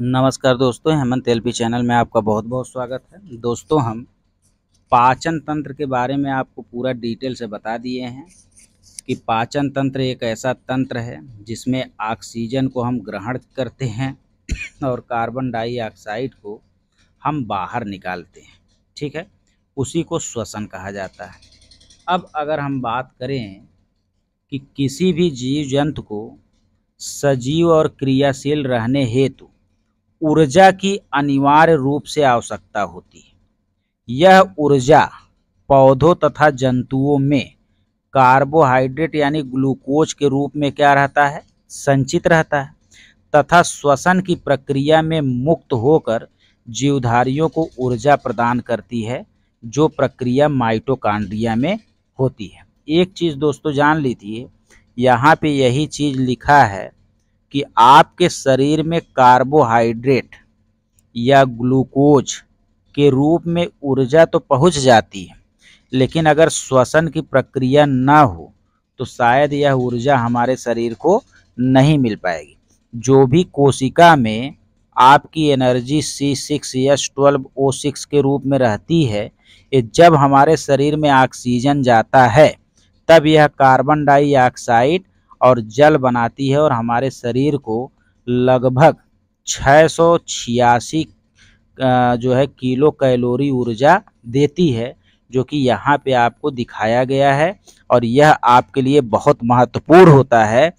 नमस्कार दोस्तों Hemant L channel में आपका बहुत बहुत स्वागत है दोस्तों हम पाचन तंत्र के बारे में आपको पूरा डिटेल से बता दिए हैं कि पाचन तंत्र एक ऐसा तंत्र है जिसमें ऑक्सीजन को हम ग्रहण करते हैं और कार्बन डाइऑक्साइड को हम बाहर निकालते हैं ठीक है उसी को श्वसन कहा जाता है अब अगर हम बात करें कि किसी भी जीव जंतु को सजीव और क्रियाशील रहने हेतु ऊर्जा की अनिवार्य रूप से आवश्यकता होती है यह ऊर्जा पौधों तथा जंतुओं में कार्बोहाइड्रेट यानी ग्लूकोज के रूप में क्या रहता है संचित रहता है तथा श्वसन की प्रक्रिया में मुक्त होकर जीवधारियों को ऊर्जा प्रदान करती है जो प्रक्रिया माइटोकांड्रिया में होती है एक चीज़ दोस्तों जान लीजिए यहाँ पे यही चीज़ लिखा है कि आपके शरीर में कार्बोहाइड्रेट या ग्लूकोज के रूप में ऊर्जा तो पहुंच जाती है लेकिन अगर श्वसन की प्रक्रिया ना हो तो शायद यह ऊर्जा हमारे शरीर को नहीं मिल पाएगी जो भी कोशिका में आपकी energy C six S twelve O six के रूप में रहती है ये जब हमारे शरीर में ऑक्सीजन जाता है तब यह कार्बन डाइऑक्साइड और जल बनाती है और हमारे शरीर को लगभग छः सौ छियासी जो है किलो कैलोरी ऊर्जा देती है जो कि यहाँ पे आपको दिखाया गया है और यह आपके लिए बहुत महत्वपूर्ण होता है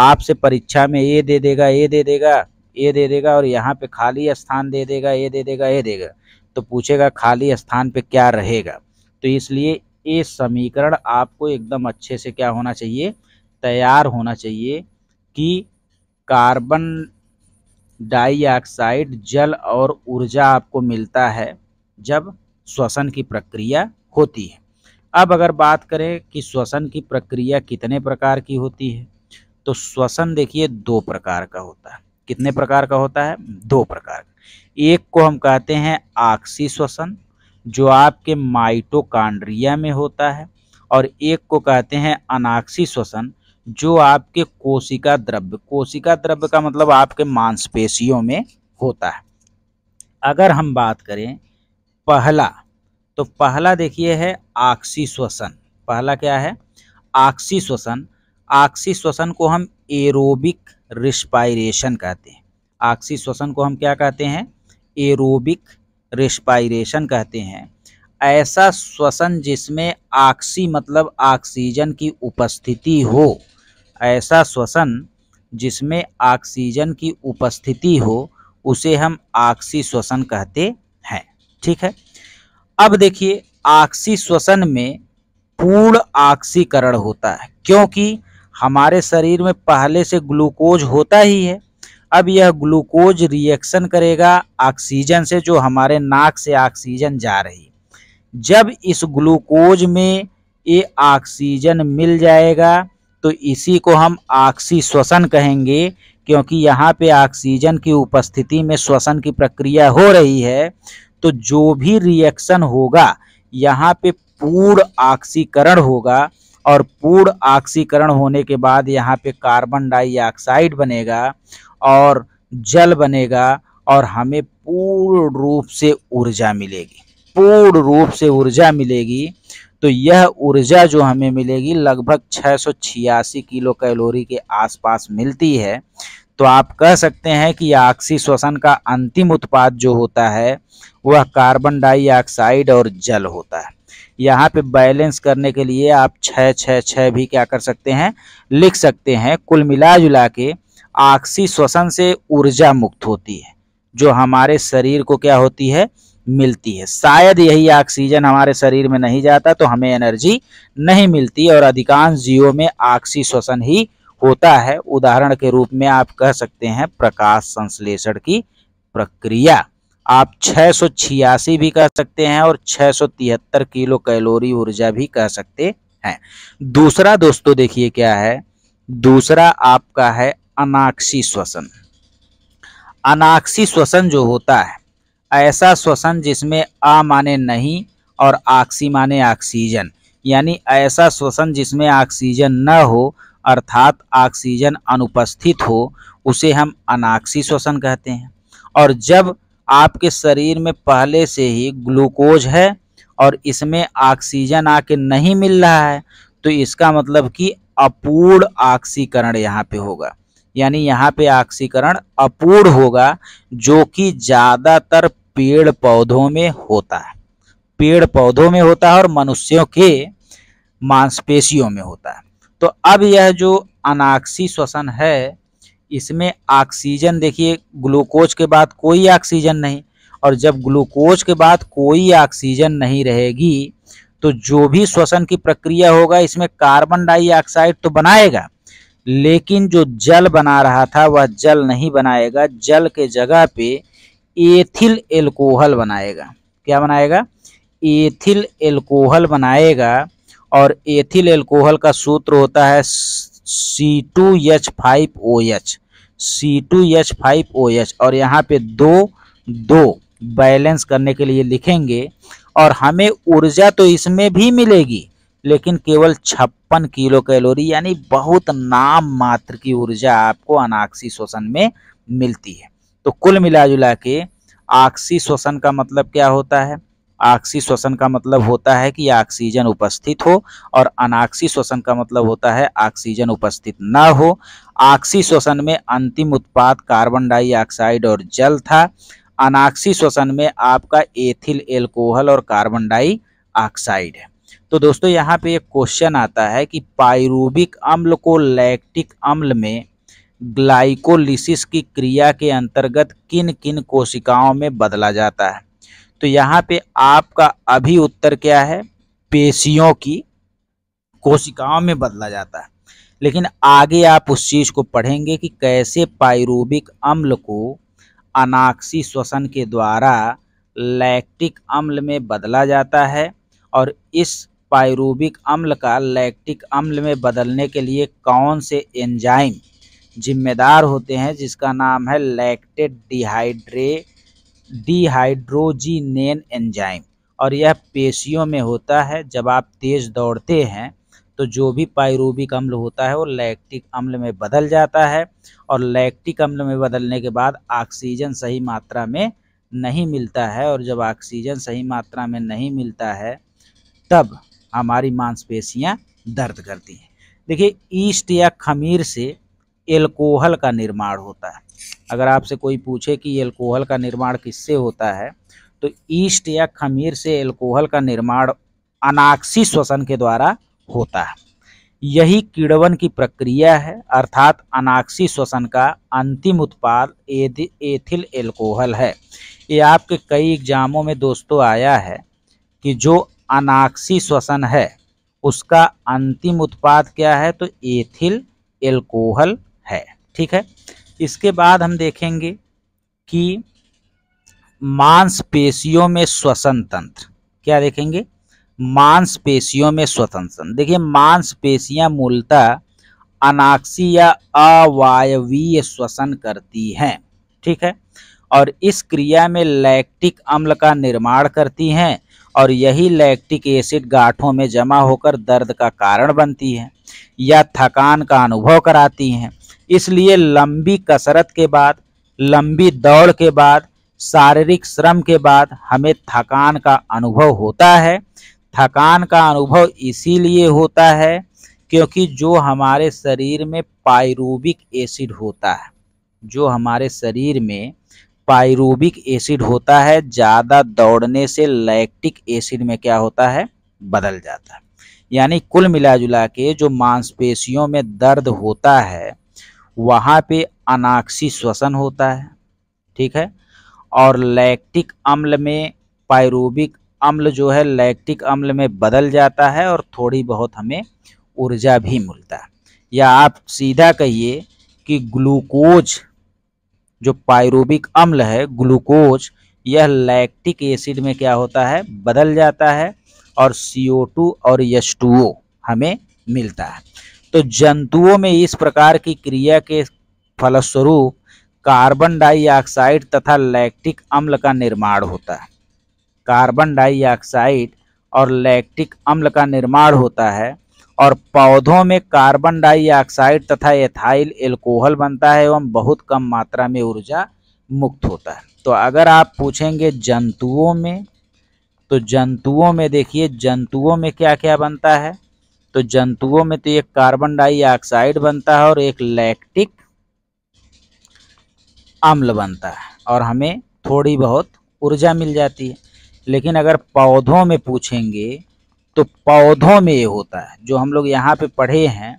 आपसे परीक्षा में ये दे देगा ये दे देगा ये दे देगा और यहाँ पे खाली स्थान दे देगा ये दे देगा ये देगा तो पूछेगा खाली स्थान पे क्या रहेगा तो इसलिए ये समीकरण आपको एकदम अच्छे से क्या होना चाहिए तैयार होना चाहिए कि कार्बन डाइऑक्साइड जल और ऊर्जा आपको मिलता है जब श्वसन की प्रक्रिया होती है अब अगर बात करें कि श्वसन की प्रक्रिया कितने प्रकार की होती है तो श्वसन देखिए दो प्रकार का होता है कितने प्रकार का होता है दो प्रकार का एक को हम कहते हैं आक्सी श्वसन जो आपके माइटोकांड्रिया में होता है और एक को कहते हैं अनाक्सी श्वसन जो आपके कोशिका द्रव्य कोशिका द्रव्य का मतलब आपके मांसपेशियों में होता है अगर हम बात करें पहला तो पहला देखिए है आक्सी श्वसन पहला क्या है आक्सी श्वसन आक्सी श्वसन को हम एरोबिक रिस्पायरेशन कहते हैं आक्सी श्वसन को हम क्या कहते हैं एरोबिक रिस्पायरेशन कहते हैं ऐसा श्वसन जिसमें आक्सी मतलब ऑक्सीजन की उपस्थिति हो ऐसा श्वसन जिसमें ऑक्सीजन की उपस्थिति हो उसे हम आक्सी श्वसन कहते हैं ठीक है अब देखिए आक्सी श्वसन में पूर्ण ऑक्सीकरण होता है क्योंकि हमारे शरीर में पहले से ग्लूकोज होता ही है अब यह ग्लूकोज रिएक्शन करेगा ऑक्सीजन से जो हमारे नाक से ऑक्सीजन जा रही जब इस ग्लूकोज में ये ऑक्सीजन मिल जाएगा तो इसी को हम ऑक्सी श्वसन कहेंगे क्योंकि यहाँ पे ऑक्सीजन की उपस्थिति में श्वसन की प्रक्रिया हो रही है तो जो भी रिएक्शन होगा यहाँ पे पूर्ण ऑक्सीकरण होगा और पूर्ण ऑक्सीकरण होने के बाद यहाँ पे कार्बन डाइऑक्साइड बनेगा और जल बनेगा और हमें पूर्ण रूप से ऊर्जा मिलेगी पूर्ण रूप से ऊर्जा मिलेगी तो यह ऊर्जा जो हमें मिलेगी लगभग छः किलो कैलोरी के आसपास मिलती है तो आप कह सकते हैं कि आक्सी श्वसन का अंतिम उत्पाद जो होता है वह कार्बन डाइऑक्साइड और जल होता है यहाँ पे बैलेंस करने के लिए आप छः छः छः भी क्या कर सकते हैं लिख सकते हैं कुल मिला जुला के आक्सी श्वसन से ऊर्जा मुक्त होती है जो हमारे शरीर को क्या होती है मिलती है शायद यही ऑक्सीजन हमारे शरीर में नहीं जाता तो हमें एनर्जी नहीं मिलती और अधिकांश जीवों में ऑक्सी श्वसन ही होता है उदाहरण के रूप में आप कह सकते हैं प्रकाश संश्लेषण की प्रक्रिया आप छह भी कह सकते हैं और छह किलो कैलोरी ऊर्जा भी कह सकते हैं दूसरा दोस्तों देखिए क्या है दूसरा आपका है अनाक्षी श्वसन अनाक्षी श्वसन जो होता है ऐसा श्वसन जिसमें आ माने नहीं और आक्सी माने ऑक्सीजन यानी ऐसा श्वसन जिसमें ऑक्सीजन न हो अर्थात ऑक्सीजन अनुपस्थित हो उसे हम अनाक्सी श्वसन कहते हैं और जब आपके शरीर में पहले से ही ग्लूकोज है और इसमें ऑक्सीजन आके नहीं मिल रहा है तो इसका मतलब कि अपूर्ण ऑक्सीकरण यहाँ पे होगा यानी यहाँ पे ऑक्सीकरण अपूर्ण होगा जो कि ज़्यादातर पेड़ पौधों में होता है पेड़ पौधों में होता है और मनुष्यों के मांसपेशियों में होता है तो अब यह जो अनाक्सी श्वसन है इसमें ऑक्सीजन देखिए ग्लूकोज के बाद कोई ऑक्सीजन नहीं और जब ग्लूकोज के बाद कोई ऑक्सीजन नहीं रहेगी तो जो भी श्वसन की प्रक्रिया होगा इसमें कार्बन डाइऑक्साइड तो बनाएगा लेकिन जो जल बना रहा था वह जल नहीं बनाएगा जल के जगह पे एथिल एल्कोहल बनाएगा क्या बनाएगा एथिल एल्कोहल बनाएगा और एथिल एल्कोहल का सूत्र होता है C two H five O H C two H five O H और यहाँ पे दो दो बैलेंस करने के लिए लिखेंगे और हमें ऊर्जा तो इसमें भी मिलेगी लेकिन केवल छप्पन किलो कैलोरी यानी बहुत नाम मात्र की ऊर्जा आपको अनाक्सी शोषण में मिलती है तो कुल मिला जुला के आक्सी श्वसन का मतलब क्या होता है आक्सी श्वसन का मतलब होता है कि ऑक्सीजन उपस्थित हो और अनाक्सी श्वसन का मतलब होता है ऑक्सीजन उपस्थित ना हो आक्सी श्वसन में अंतिम उत्पाद कार्बन डाइऑक्साइड और जल था अनाक्सी श्वसन में आपका एथिल एल्कोहल और कार्बन डाइऑक्साइड है तो दोस्तों यहाँ पे एक क्वेश्चन आता है कि पायरूबिक अम्ल को लैक्टिक अम्ल में ग्लाइकोलिसिस की क्रिया के अंतर्गत किन किन कोशिकाओं में बदला जाता है तो यहाँ पे आपका अभी उत्तर क्या है पेशियों की कोशिकाओं में बदला जाता है लेकिन आगे आप उस चीज़ को पढ़ेंगे कि कैसे पायरूबिक अम्ल को अनाक्सी श्वसन के द्वारा लैक्टिक अम्ल में बदला जाता है और इस पायरूबिक अम्ल का लैक्टिक अम्ल में बदलने के लिए कौन से एंजाइम जिम्मेदार होते हैं जिसका नाम है लैक्टेड डिहाइड्रे डिहाइड्रोजीनेन एंजाइम और यह पेशियों में होता है जब आप तेज़ दौड़ते हैं तो जो भी पायरूबिक अम्ल होता है वो लैक्टिक अम्ल में बदल जाता है और लैक्टिक अम्ल में बदलने के बाद ऑक्सीजन सही मात्रा में नहीं मिलता है और जब ऑक्सीजन सही मात्रा में नहीं मिलता है तब हमारी मांसपेशियां दर्द करती हैं देखिए ईस्ट या खमीर से एल्कोहल का निर्माण होता है अगर आपसे कोई पूछे कि एल्कोहल का निर्माण किससे होता है तो ईस्ट या खमीर से एल्कोहल का निर्माण अनाक्षी श्वसन के द्वारा होता है यही कीड़वन की प्रक्रिया है अर्थात अनाक्षी श्वसन का अंतिम उत्पाद एथिल एल्कोहल है ये आपके कई एग्जामों में दोस्तों आया है कि जो अनाक्सी श्वसन है उसका अंतिम उत्पाद क्या है तो एथिल एल्कोहल है ठीक है इसके बाद हम देखेंगे कि मांसपेशियों में श्वसन तंत्र क्या देखेंगे मांसपेशियों में श्वसन तंत्र देखिए मांसपेशियां मूलतः अनाक्षी या अवायवीय श्वसन करती हैं ठीक है और इस क्रिया में लैक्टिक अम्ल का निर्माण करती हैं और यही लैक्टिक एसिड गांठों में जमा होकर दर्द का कारण बनती है या थकान का अनुभव कराती हैं इसलिए लंबी कसरत के बाद लंबी दौड़ के बाद शारीरिक श्रम के बाद हमें थकान का अनुभव होता है थकान का अनुभव इसीलिए होता है क्योंकि जो हमारे शरीर में पायरूबिक एसिड होता है जो हमारे शरीर में पायरूबिक एसिड होता है ज़्यादा दौड़ने से लैक्टिक एसिड में क्या होता है बदल जाता है यानी कुल मिला जुला के जो मांसपेशियों में दर्द होता है वहाँ पे अनाक्सी श्वसन होता है ठीक है और लैक्टिक अम्ल में पायरूबिक अम्ल जो है लैक्टिक अम्ल में बदल जाता है और थोड़ी बहुत हमें ऊर्जा भी मिलता है या आप सीधा कहिए कि ग्लूकोज जो पायरूबिक अम्ल है ग्लूकोज यह लैक्टिक एसिड में क्या होता है बदल जाता है और CO2 और H2O हमें मिलता है तो जंतुओं में इस प्रकार की क्रिया के फलस्वरूप कार्बन डाइऑक्साइड तथा लैक्टिक अम्ल का निर्माण होता है कार्बन डाइऑक्साइड और लैक्टिक अम्ल का निर्माण होता है और पौधों में कार्बन डाइऑक्साइड तथा एथाइल एल्कोहल बनता है एवं बहुत कम मात्रा में ऊर्जा मुक्त होता है तो अगर आप पूछेंगे जंतुओं में तो जंतुओं में देखिए जंतुओं में क्या क्या बनता है तो जंतुओं में तो एक कार्बन डाइऑक्साइड बनता है और एक लैक्टिक अम्ल बनता है और हमें थोड़ी बहुत ऊर्जा मिल जाती है लेकिन अगर पौधों में पूछेंगे तो पौधों में ये होता है जो हम लोग यहाँ पे पढ़े हैं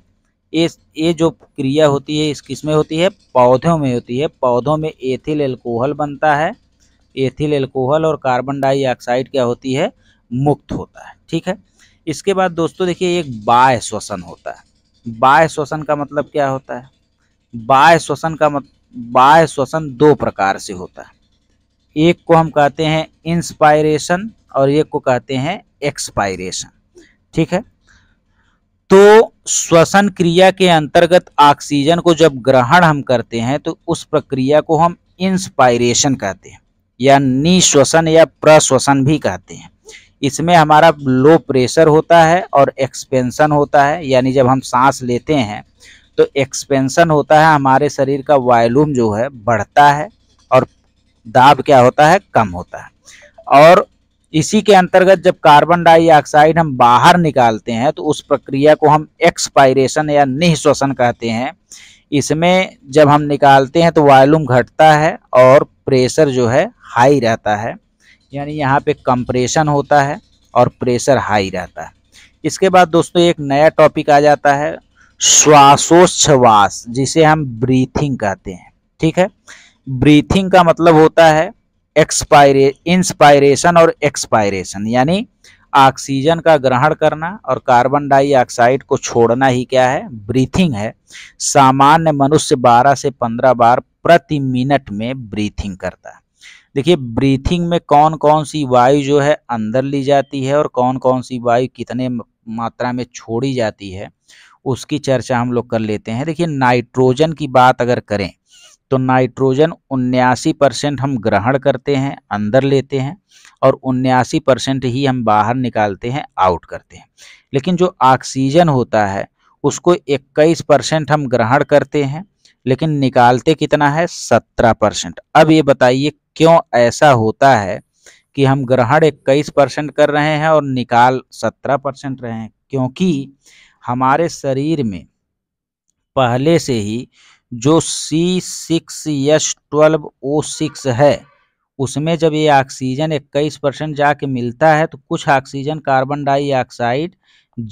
ये ये जो क्रिया होती है इस किस में होती है पौधों में होती है पौधों में एथिल एल्कोहल बनता है एथिल एल्कोहल और कार्बन डाइऑक्साइड क्या होती है मुक्त होता है ठीक है इसके बाद दोस्तों देखिए एक बाय श्वसन होता है बाय श्वसन का मतलब क्या होता है बाय श्वसन का मत बाय श्वसन दो प्रकार से होता है एक को हम कहते हैं इंस्पायरेशन और ये को कहते हैं एक्सपायरेशन ठीक है तो श्वसन क्रिया के अंतर्गत ऑक्सीजन को जब ग्रहण हम करते हैं तो उस प्रक्रिया को हम इंस्पायरेशन कहते हैं या निश्वसन या प्रश्वसन भी कहते हैं इसमें हमारा लो प्रेशर होता है और एक्सपेंशन होता है यानी जब हम सांस लेते हैं तो एक्सपेंशन होता है हमारे शरीर का वॉल्यूम जो है बढ़ता है और दाब क्या होता है कम होता है और इसी के अंतर्गत जब कार्बन डाइऑक्साइड हम बाहर निकालते हैं तो उस प्रक्रिया को हम एक्सपायरेशन या निःश्वसन कहते हैं इसमें जब हम निकालते हैं तो वॉल्यूम घटता है और प्रेशर जो है हाई रहता है यानी यहाँ पे कंप्रेशन होता है और प्रेशर हाई रहता है इसके बाद दोस्तों एक नया टॉपिक आ जाता है श्वासोच्छ्वास जिसे हम ब्रीथिंग कहते हैं ठीक है ब्रीथिंग का मतलब होता है एक्सपायरे इंस्पायरेशन और एक्सपायरेशन यानी ऑक्सीजन का ग्रहण करना और कार्बन डाइऑक्साइड को छोड़ना ही क्या है ब्रीथिंग है सामान्य मनुष्य 12 से 15 बार प्रति मिनट में ब्रीथिंग करता है देखिए ब्रीथिंग में कौन कौन सी वायु जो है अंदर ली जाती है और कौन कौन सी वायु कितने मात्रा में छोड़ी जाती है उसकी चर्चा हम लोग कर लेते हैं देखिए नाइट्रोजन की बात अगर करें तो नाइट्रोजन उन्यासी परसेंट हम ग्रहण करते हैं अंदर लेते हैं और उन्यासी परसेंट ही हम बाहर निकालते हैं आउट करते हैं लेकिन जो ऑक्सीजन होता है उसको इक्कीस परसेंट हम ग्रहण करते हैं लेकिन निकालते कितना है सत्रह परसेंट अब ये बताइए क्यों ऐसा होता है कि हम ग्रहण इक्कीस परसेंट कर रहे हैं और निकाल सत्रह परसेंट रहे हैं क्योंकि हमारे शरीर में पहले से ही जो C six S twelve O six है उसमें जब ये ऑक्सीजन इक्कीस परसेंट जाके मिलता है तो कुछ ऑक्सीजन कार्बन डाइऑक्साइड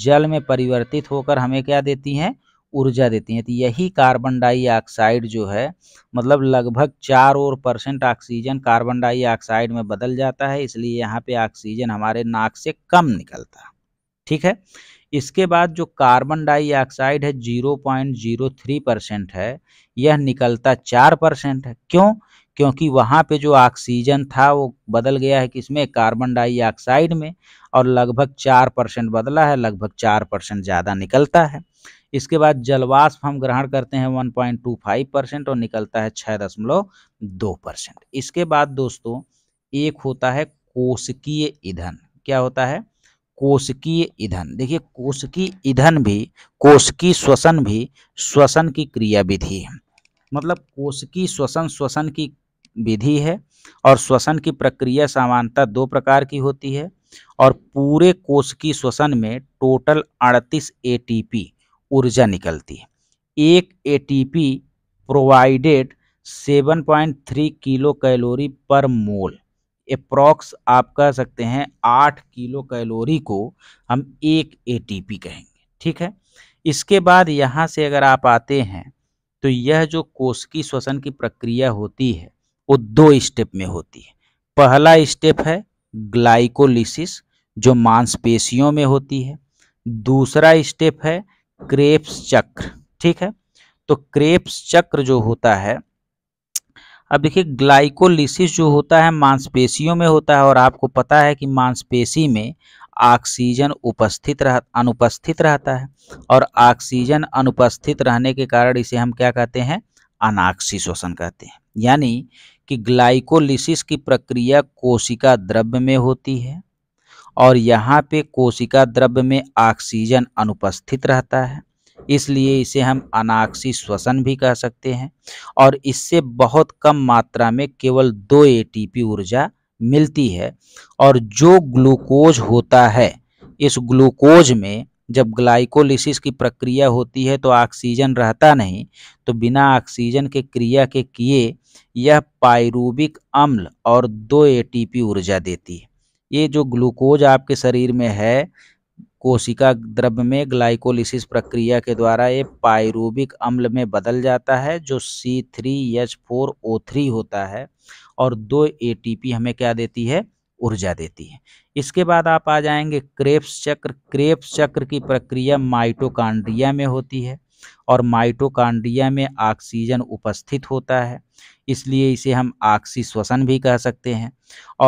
जल में परिवर्तित होकर हमें क्या देती हैं ऊर्जा देती हैं तो यही कार्बन डाइऑक्साइड जो है मतलब लगभग चार और परसेंट ऑक्सीजन कार्बन डाइऑक्साइड में बदल जाता है इसलिए यहाँ पे ऑक्सीजन हमारे नाक से कम निकलता ठीक है इसके बाद जो कार्बन डाइऑक्साइड है zero point zero three percent है यह निकलता चार परसेंट है क्यों क्योंकि वहाँ पे जो ऑक्सीजन था वो बदल गया है किसमें कार्बन डाइऑक्साइड में और लगभग चार परसेंट बदला है लगभग चार परसेंट ज़्यादा निकलता है इसके बाद जलवाष्प हम ग्रहण करते हैं 1.25 परसेंट और निकलता है छः दशमलव दो परसेंट इसके बाद दोस्तों एक होता है कोशिकीय ईंधन क्या होता है की ईंधन देखिए की ईंधन भी की श्वसन भी श्वसन की क्रिया विधि है मतलब की श्वसन श्वसन की विधि है और श्वसन की प्रक्रिया सामान्यतः दो प्रकार की होती है और पूरे की श्वसन में टोटल 38 एटीपी ऊर्जा निकलती है एक एटीपी प्रोवाइडेड 7.3 किलो कैलोरी पर मोल अप्रॉक्स आप कह सकते हैं आठ किलो कैलोरी को हम एक एटीपी कहेंगे ठीक है इसके बाद यहाँ से अगर आप आते हैं तो यह जो कोशिकी श्वसन की प्रक्रिया होती है वो दो स्टेप में होती है पहला स्टेप है ग्लाइकोलिसिस जो मांसपेशियों में होती है दूसरा स्टेप है क्रेप्स चक्र ठीक है तो क्रेप्स चक्र जो होता है अब देखिए ग्लाइकोलिसिस जो होता है मांसपेशियों में होता है और आपको पता है कि मांसपेशी में ऑक्सीजन उपस्थित रह अनुपस्थित रहता है और ऑक्सीजन अनुपस्थित रहने के कारण इसे हम क्या कहते हैं अनाक्षी शोषण कहते हैं यानी कि ग्लाइकोलिसिस की प्रक्रिया कोशिका द्रव्य में होती है और यहाँ पे कोशिका द्रव्य में ऑक्सीजन अनुपस्थित रहता है इसलिए इसे हम अनाक्षी श्वसन भी कह सकते हैं और इससे बहुत कम मात्रा में केवल दो एटीपी ऊर्जा मिलती है और जो ग्लूकोज होता है इस ग्लूकोज में जब ग्लाइकोलिसिस की प्रक्रिया होती है तो ऑक्सीजन रहता नहीं तो बिना ऑक्सीजन के क्रिया के किए यह पायरूबिक अम्ल और दो एटीपी ऊर्जा देती है ये जो ग्लूकोज आपके शरीर में है कोशिका द्रव्य में ग्लाइकोलिसिस प्रक्रिया के द्वारा ये पायरूबिक अम्ल में बदल जाता है जो C three H four O three होता है और दो पी हमें क्या देती है ऊर्जा देती है इसके बाद आप आ जाएंगे क्रेप्स चक्र क्रेप्स चक्र की प्रक्रिया माइटोकांड्रिया में होती है और माइटोकांड्रिया में ऑक्सीजन उपस्थित होता है इसलिए इसे हम ऑक्सी श्वसन भी कह सकते हैं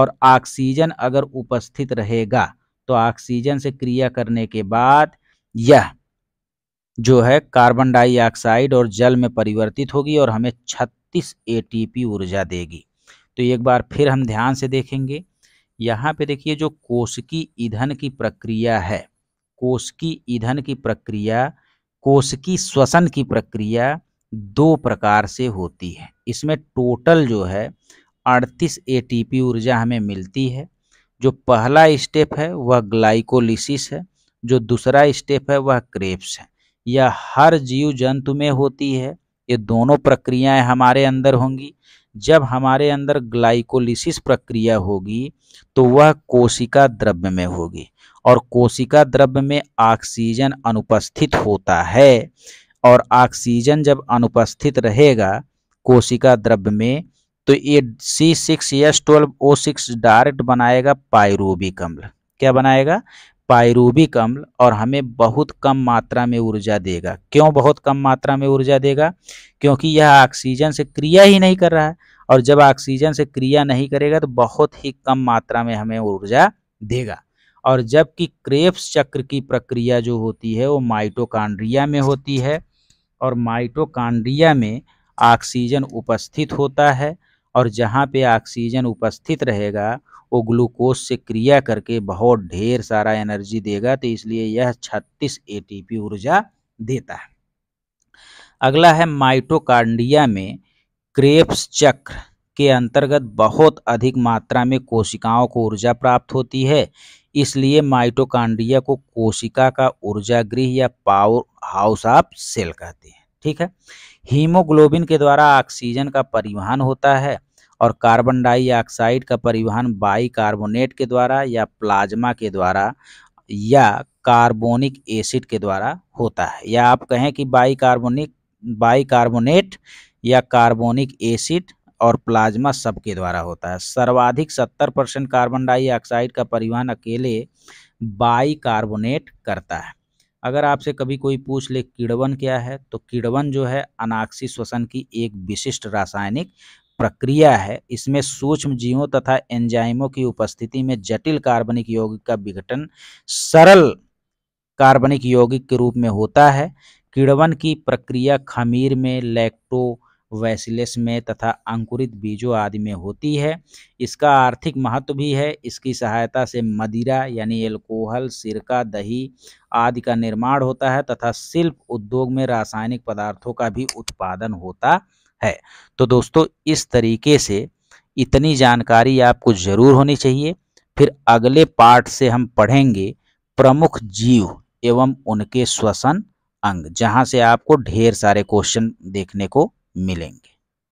और ऑक्सीजन अगर उपस्थित रहेगा तो ऑक्सीजन से क्रिया करने के बाद यह जो है कार्बन डाइऑक्साइड और जल में परिवर्तित होगी और हमें 36 एटीपी ऊर्जा देगी तो एक बार फिर हम ध्यान से देखेंगे यहाँ पे देखिए जो कोशकी ईंधन की प्रक्रिया है कोशकी ईंधन की प्रक्रिया कोशकी श्वसन की प्रक्रिया दो प्रकार से होती है इसमें टोटल जो है अड़तीस एटीपी ऊर्जा हमें मिलती है जो पहला स्टेप है वह ग्लाइकोलिसिस है जो दूसरा स्टेप है वह क्रेप्स है यह हर जीव जंतु में होती है ये दोनों प्रक्रियाएं हमारे अंदर होंगी जब हमारे अंदर ग्लाइकोलिसिस प्रक्रिया होगी तो वह कोशिका द्रव्य में होगी और कोशिका द्रव्य में ऑक्सीजन अनुपस्थित होता है और ऑक्सीजन जब अनुपस्थित रहेगा कोशिका द्रव्य में तो ये C six S twelve O six direct बनाएगा पायरूबिक अम्ल क्या बनाएगा पायरूबिक अम्ल और हमें बहुत कम मात्रा में ऊर्जा देगा क्यों बहुत कम मात्रा में ऊर्जा देगा क्योंकि यह ऑक्सीजन से क्रिया ही नहीं कर रहा है और जब ऑक्सीजन से क्रिया नहीं करेगा तो बहुत ही कम मात्रा में हमें ऊर्जा देगा और जबकि क्रेप्स चक्र की प्रक्रिया जो होती है वो माइटोकांड्रिया में होती है और माइटोकांड्रिया में ऑक्सीजन उपस्थित होता है और जहाँ पे ऑक्सीजन उपस्थित रहेगा वो ग्लूकोज से क्रिया करके बहुत ढेर सारा एनर्जी देगा तो इसलिए यह 36 एटीपी ऊर्जा देता है अगला है माइटोकांडिया में क्रेप्स चक्र के अंतर्गत बहुत अधिक मात्रा में कोशिकाओं को ऊर्जा प्राप्त होती है इसलिए माइटोकांड्रिया को कोशिका का ऊर्जा गृह या पावर हाउस ऑफ सेल कहते हैं ठीक है हीमोग्लोबिन के द्वारा ऑक्सीजन का परिवहन होता है और कार्बन डाइऑक्साइड का परिवहन बाइकार्बोनेट के द्वारा या प्लाज्मा के द्वारा या कार्बोनिक एसिड के द्वारा होता है या आप कहें कि बाइकार्बोनिक बाइकार्बोनेट या कार्बोनिक एसिड और प्लाज्मा सबके द्वारा होता है सर्वाधिक 70 परसेंट कार्बन डाइऑक्साइड का परिवहन अकेले बाइकार्बोनेट करता है अगर आपसे कभी कोई पूछ ले किड़वन क्या है तो किड़वन जो है अनाक्सी श्वसन की एक विशिष्ट रासायनिक प्रक्रिया है इसमें सूक्ष्म जीवों तथा एंजाइमों की उपस्थिति में जटिल कार्बनिक यौगिक का विघटन सरल कार्बनिक यौगिक के रूप में होता है किड़वन की प्रक्रिया खमीर में लैक्टो वैसिलेस में तथा अंकुरित बीजों आदि में होती है इसका आर्थिक महत्व भी है इसकी सहायता से मदिरा यानी एल्कोहल सिरका दही आदि का निर्माण होता है तथा शिल्प उद्योग में रासायनिक पदार्थों का भी उत्पादन होता है तो दोस्तों इस तरीके से इतनी जानकारी आपको जरूर होनी चाहिए फिर अगले पार्ट से हम पढ़ेंगे प्रमुख जीव एवं उनके श्वसन अंग जहां से आपको ढेर सारे क्वेश्चन देखने को मिलेंगे